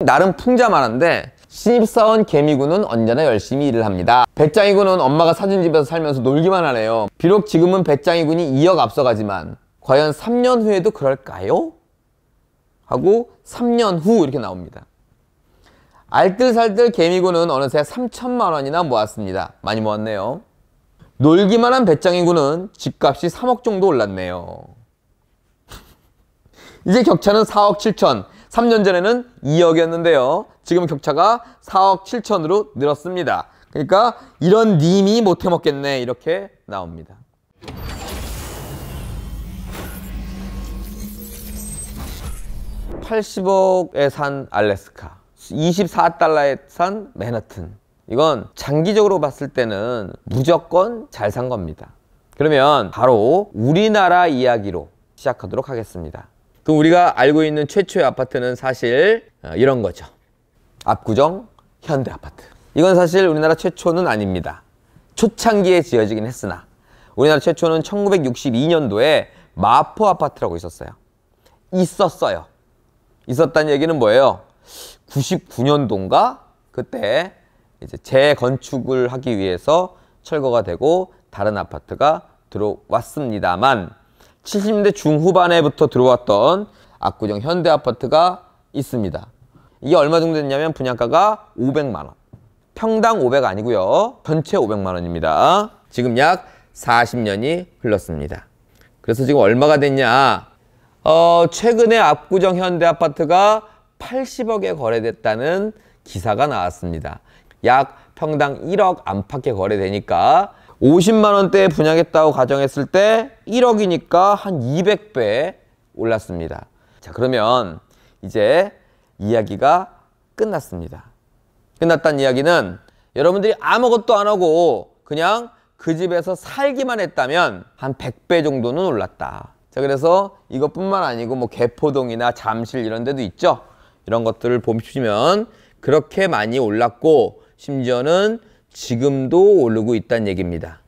나름 풍자만한데 신입사원 개미군은 언제나 열심히 일을 합니다. 배짱이군은 엄마가 사진집에서 살면서 놀기만 하네요. 비록 지금은 배짱이군이 2억 앞서가지만 과연 3년 후에도 그럴까요? 하고 3년 후 이렇게 나옵니다. 알뜰살뜰 개미군은 어느새 3천만 원이나 모았습니다. 많이 모았네요. 놀기만 한 배짱이군은 집값이 3억 정도 올랐네요. 이제 격차는 4억 7천. 3년 전에는 2억이었는데요. 지금 격차가 4억 7천으로 늘었습니다. 그러니까 이런 님이 못해 먹겠네 이렇게 나옵니다. 8 0억에산 알래스카, 2 4 달러에산 맨하튼. 이건 장기적으로 봤을 때는 무조건 잘 산 겁니다. 그러면 바로 우리나라 이야기로 시작하도록 하겠습니다. 그럼 우리가 알고 있는 최초의 아파트는 사실 어, 이런 거죠. 압구정 현대 아파트. 이건 사실 우리나라 최초는 아닙니다. 초창기에 지어지긴 했으나 우리나라 최초는 1962년도에 마포 아파트라고 있었어요. 있었어요. 있었다는 얘기는 뭐예요? 99년도인가? 그때 이제 재건축을 하기 위해서 철거가 되고 다른 아파트가 들어왔습니다만 70대 중후반에부터 들어왔던 압구정 현대 아파트가 있습니다. 이게 얼마 정도 됐냐면 분양가가 500만 원. 평당 500 아니고요. 전체 500만 원입니다. 지금 약 40년이 흘렀습니다. 그래서 지금 얼마가 됐냐? 어, 최근에 압구정 현대 아파트가 80억에 거래됐다는 기사가 나왔습니다. 약 평당 1억 안팎에 거래되니까 50만 원대에 분양했다고 가정했을 때 1억이니까 한 200배 올랐습니다. 자 그러면 이제 이야기가 끝났습니다. 끝났다는 이야기는 여러분들이 아무것도 안 하고 그냥 그 집에서 살기만 했다면 한 100배 정도는 올랐다. 자 그래서 이것뿐만 아니고 뭐 개포동이나 잠실 이런 데도 있죠. 이런 것들을 보시면 그렇게 많이 올랐고 심지어는 지금도 오르고 있다는 얘기입니다.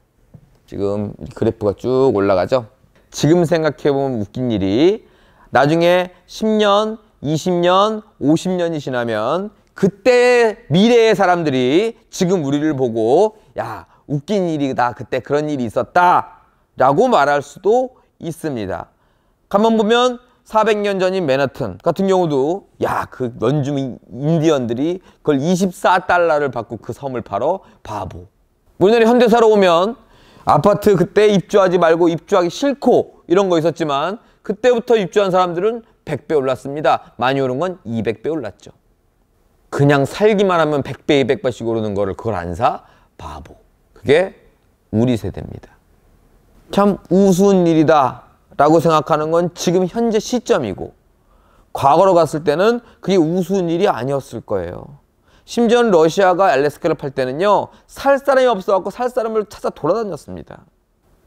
지금 그래프가 쭉 올라가죠. 지금 생각해보면 웃긴 일이 나중에 10년, 20년, 50년이 지나면 그때 미래의 사람들이 지금 우리를 보고 야 웃긴 일이다 그때 그런 일이 있었다 라고 말할 수도 있습니다. 가만 보면 400년 전인 맨하튼 같은 경우도 야그 원주민 인디언들이 그걸 24달러를 받고 그 섬을 팔어 바보 우리나라 현대사로 오면 아파트 그때 입주하지 말고 입주하기 싫고 이런 거 있었지만 그때부터 입주한 사람들은 100배 올랐습니다 많이 오른 건 200배 올랐죠 그냥 살기만 하면 100배 200배씩 오르는 거를 그걸 안 사? 바보 그게 우리 세대입니다 참 우스운 일이다 라고 생각하는 건 지금 현재 시점이고 과거로 갔을 때는 그게 우스운 일이 아니었을 거예요. 심지어 러시아가 알래스카를 팔 때는요. 살 사람이 없어갖고 살 사람을 찾아 돌아다녔습니다.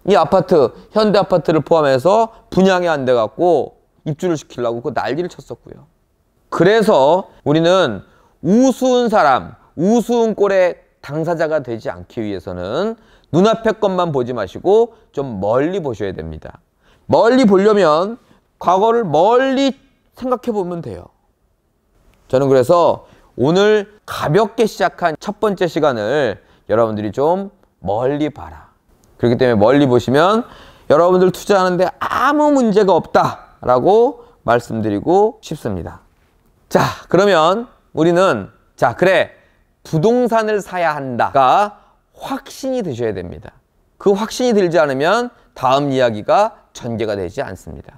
이 아파트, 현대 아파트를 포함해서 분양이 안 돼갖고 입주를 시키려고 그 난리를 쳤었고요. 그래서 우리는 우스운 사람, 우스운 꼴의 당사자가 되지 않기 위해서는 눈앞의 것만 보지 마시고 좀 멀리 보셔야 됩니다. 멀리 보려면 과거를 멀리 생각해 보면 돼요. 저는 그래서 오늘 가볍게 시작한 첫 번째 시간을 여러분들이 좀 멀리 봐라. 그렇기 때문에 멀리 보시면 여러분들 투자하는데 아무 문제가 없다라고 말씀드리고 싶습니다. 자, 그러면 우리는 자, 그래. 부동산을 사야 한다가 확신이 드셔야 됩니다. 그 확신이 들지 않으면 다음 이야기가 전개가 되지 않습니다.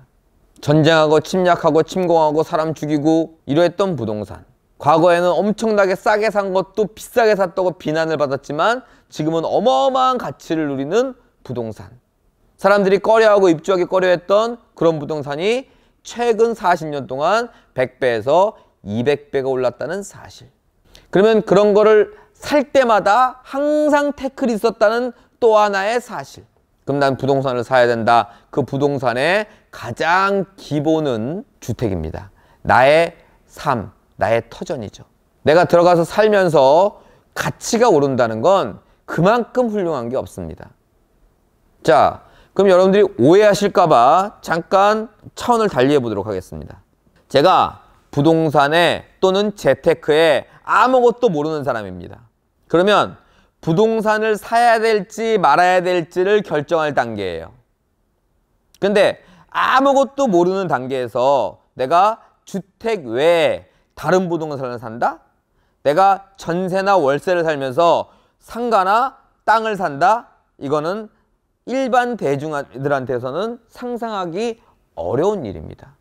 전쟁하고 침략하고 침공하고 사람 죽이고 이러했던 부동산. 과거에는 엄청나게 싸게 산 것도 비싸게 샀다고 비난을 받았지만 지금은 어마어마한 가치를 누리는 부동산. 사람들이 꺼려하고 입주하기 꺼려했던 그런 부동산이 최근 40년 동안 100배에서 200배가 올랐다는 사실. 그러면 그런 거를 살 때마다 항상 태클이 있었다는 또 하나의 사실. 그럼 난 부동산을 사야 된다. 그 부동산의 가장 기본은 주택입니다. 나의 삶, 나의 터전이죠. 내가 들어가서 살면서 가치가 오른다는 건 그만큼 훌륭한 게 없습니다. 자, 그럼 여러분들이 오해하실까봐 잠깐 차원을 달리해 보도록 하겠습니다. 제가 부동산에 또는 재테크에 아무것도 모르는 사람입니다. 그러면 부동산을 사야 될지 말아야 될지를 결정할 단계예요. 근데 아무것도 모르는 단계에서 내가 주택 외에 다른 부동산을 산다? 내가 전세나 월세를 살면서 상가나 땅을 산다? 이거는 일반 대중들한테서는 상상하기 어려운 일입니다.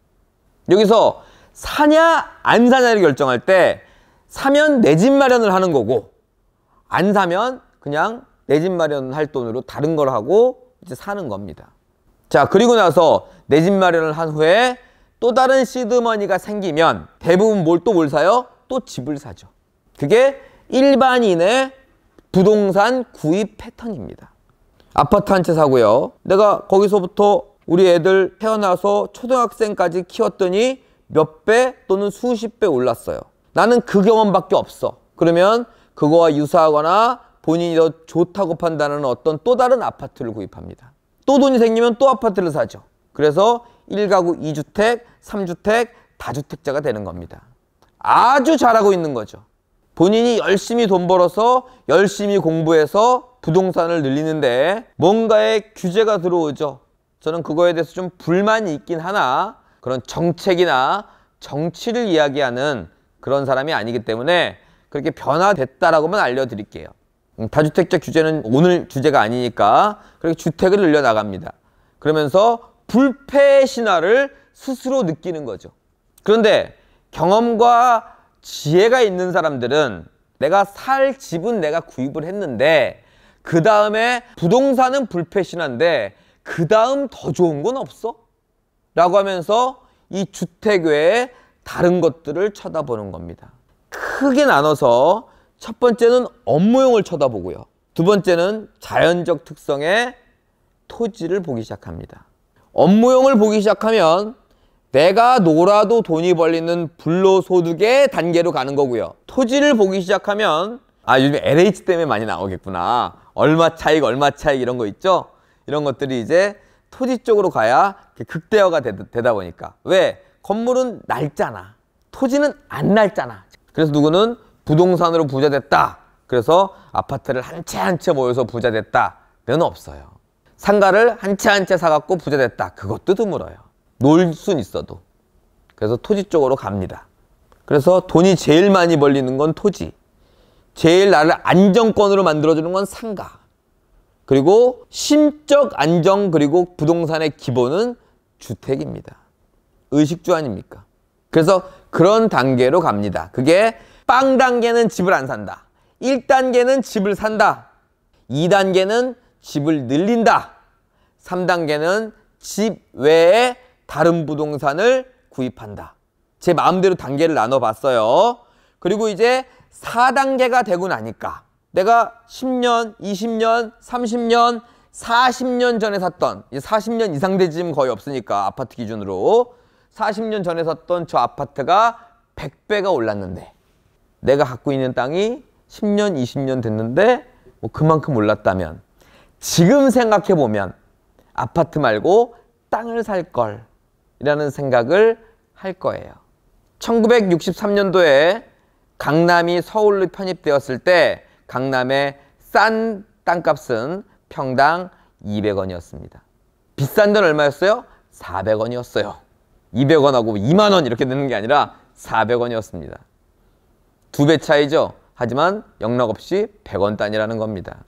여기서 사냐 안 사냐를 결정할 때 사면 내 집 마련을 하는 거고 안 사면 그냥 내 집 마련할 돈으로 다른 걸 하고 이제 사는 겁니다. 자 그리고 나서 내 집 마련을 한 후에 또 다른 시드머니가 생기면 대부분 뭘 또뭘 뭘 사요? 또 집을 사죠. 그게 일반인의 부동산 구입 패턴입니다. 아파트 한 채 사고요. 내가 거기서부터 우리 애들 태어나서 초등학생까지 키웠더니 몇 배 또는 수십 배 올랐어요. 나는 그 경험밖에 없어. 그러면 그거와 유사하거나 본인이 더 좋다고 판단하는 어떤 또 다른 아파트를 구입합니다. 또 돈이 생기면 또 아파트를 사죠. 그래서 1가구 2주택, 3주택, 다주택자가 되는 겁니다. 아주 잘하고 있는 거죠. 본인이 열심히 돈 벌어서 열심히 공부해서 부동산을 늘리는데 뭔가의 규제가 들어오죠. 저는 그거에 대해서 좀 불만이 있긴 하나 그런 정책이나 정치를 이야기하는 그런 사람이 아니기 때문에 그렇게 변화됐다라고만 알려드릴게요. 음, 다주택자 규제는 오늘 주제가 아니니까 그렇게 주택을 늘려나갑니다. 그러면서 불패 신화를 스스로 느끼는 거죠. 그런데 경험과 지혜가 있는 사람들은 내가 살 집은 내가 구입을 했는데 그 다음에 부동산은 불패 신화인데 그 다음 더 좋은 건 없어? 라고 하면서 이 주택 외에 다른 것들을 쳐다보는 겁니다. 크게 나눠서 첫 번째는 업무용을 쳐다보고요. 두 번째는 자연적 특성의 토지를 보기 시작합니다. 업무용을 보기 시작하면 내가 놀아도 돈이 벌리는 불로소득의 단계로 가는 거고요. 토지를 보기 시작하면 아 요즘 LH 때문에 많이 나오겠구나. 얼마 차익 얼마 차익 이런 거 있죠? 이런 것들이 이제 토지 쪽으로 가야 극대화가 되다 보니까 왜? 건물은 낡잖아. 토지는 안 낡잖아. 그래서 누구는 부동산으로 부자 됐다. 그래서 아파트를 한 채 한 채 모여서 부자 됐다는 없어요. 상가를 한 채 한 채 사갖고 부자 됐다. 그것도 드물어요. 놀 순 있어도. 그래서 토지 쪽으로 갑니다. 그래서 돈이 제일 많이 벌리는 건 토지. 제일 나를 안정권으로 만들어주는 건 상가. 그리고 심적 안정 그리고 부동산의 기본은 주택입니다. 의식주 아닙니까? 그래서 그런 단계로 갑니다. 그게 빵 단계는 집을 안 산다. 1단계는 집을 산다. 2단계는 집을 늘린다. 3단계는 집 외에 다른 부동산을 구입한다. 제 마음대로 단계를 나눠봤어요. 그리고 이제 4단계가 되고 나니까 내가 10년, 20년, 30년, 40년 전에 샀던 40년 이상 되지 거의 없으니까 아파트 기준으로 40년 전에 샀던 저 아파트가 100배가 올랐는데 내가 갖고 있는 땅이 10년, 20년 됐는데 뭐 그만큼 올랐다면 지금 생각해 보면 아파트 말고 땅을 살 걸이라는 생각을 할 거예요. 1963년도에 강남이 서울로 편입되었을 때 강남의 싼 땅값은 평당 200원이었습니다. 비싼 돈 얼마였어요? 400원이었어요. 200원하고 2만원 이렇게 내는 게 아니라 400원이었습니다. 두 배 차이죠. 하지만 영락없이 100원 단위라는 겁니다.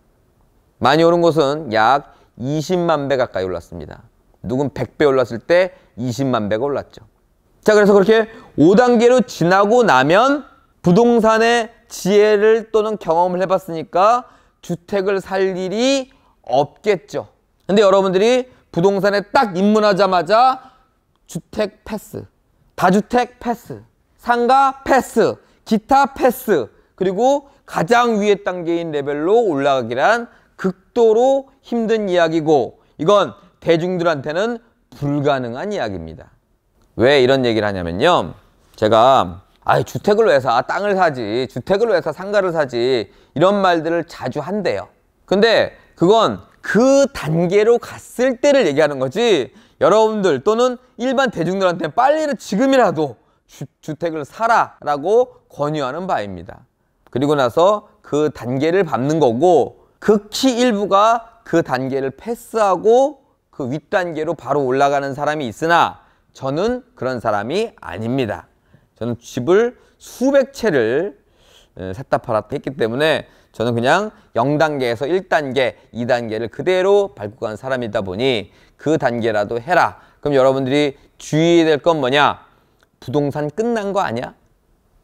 많이 오른 곳은 약 20만 배 가까이 올랐습니다. 누군 100배 올랐을 때 20만 배가 올랐죠. 자, 그래서 그렇게 5단계로 지나고 나면 부동산의 지혜를 또는 경험을 해봤으니까 주택을 살 일이 없겠죠. 근데 여러분들이 부동산에 딱 입문하자마자 주택 패스, 다주택 패스, 상가 패스, 기타 패스, 그리고 가장 위의 단계인 레벨로 올라가기란 극도로 힘든 이야기고 이건 대중들한테는 불가능한 이야기입니다. 왜 이런 얘기를 하냐면요. 제가 아 주택을 왜 사? 아, 땅을 사지. 주택을 왜 사? 상가를 사지. 이런 말들을 자주 한대요. 근데 그건 그 단계로 갔을 때를 얘기하는 거지 여러분들 또는 일반 대중들한테 빨리 지금이라도 주, 택을 사라 라고 권유하는 바입니다 그리고 나서 그 단계를 밟는 거고 극히 일부가 그 단계를 패스하고 그 윗단계로 바로 올라가는 사람이 있으나 저는 그런 사람이 아닙니다 저는 집을 수백 채를 샀다 팔았다 했기 때문에 저는 그냥 0단계에서 1단계, 2단계를 그대로 밟고 간 사람이다 보니 그 단계라도 해라. 그럼 여러분들이 주의될 해야건 뭐냐? 부동산 끝난 거 아니야?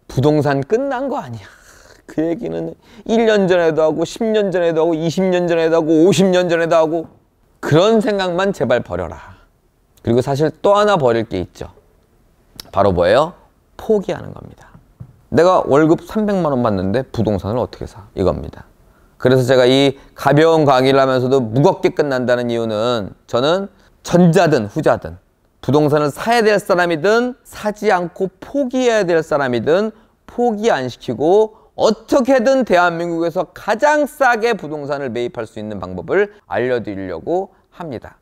부동산 끝난 거 아니야? 그 얘기는 1년 전에도 하고 10년 전에도 하고 20년 전에도 하고 50년 전에도 하고 그런 생각만 제발 버려라. 그리고 사실 또 하나 버릴 게 있죠. 바로 뭐예요? 포기하는 겁니다. 내가 월급 300만 원 받는데 부동산을 어떻게 사? 이겁니다. 그래서 제가 이 가벼운 강의를 하면서도 무겁게 끝난다는 이유는 저는 전자든 후자든 부동산을 사야 될 사람이든 사지 않고 포기해야 될 사람이든 포기 안 시키고 어떻게든 대한민국에서 가장 싸게 부동산을 매입할 수 있는 방법을 알려드리려고 합니다.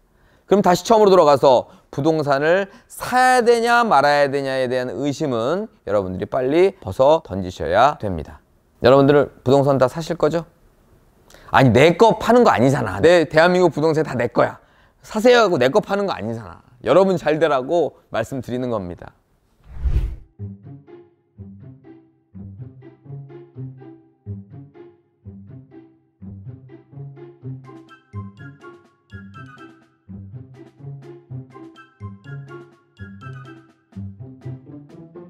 그럼 다시 처음으로 돌아가서 부동산을 사야 되냐 말아야 되냐에 대한 의심은 여러분들이 빨리 벗어 던지셔야 됩니다. 여러분들 부동산 다 사실 거죠? 아니 내 거 파는 거 아니잖아. 내 대한민국 부동산 다 내 거야. 사세요 하고 내 거 파는 거 아니잖아. 여러분 잘 되라고 말씀드리는 겁니다.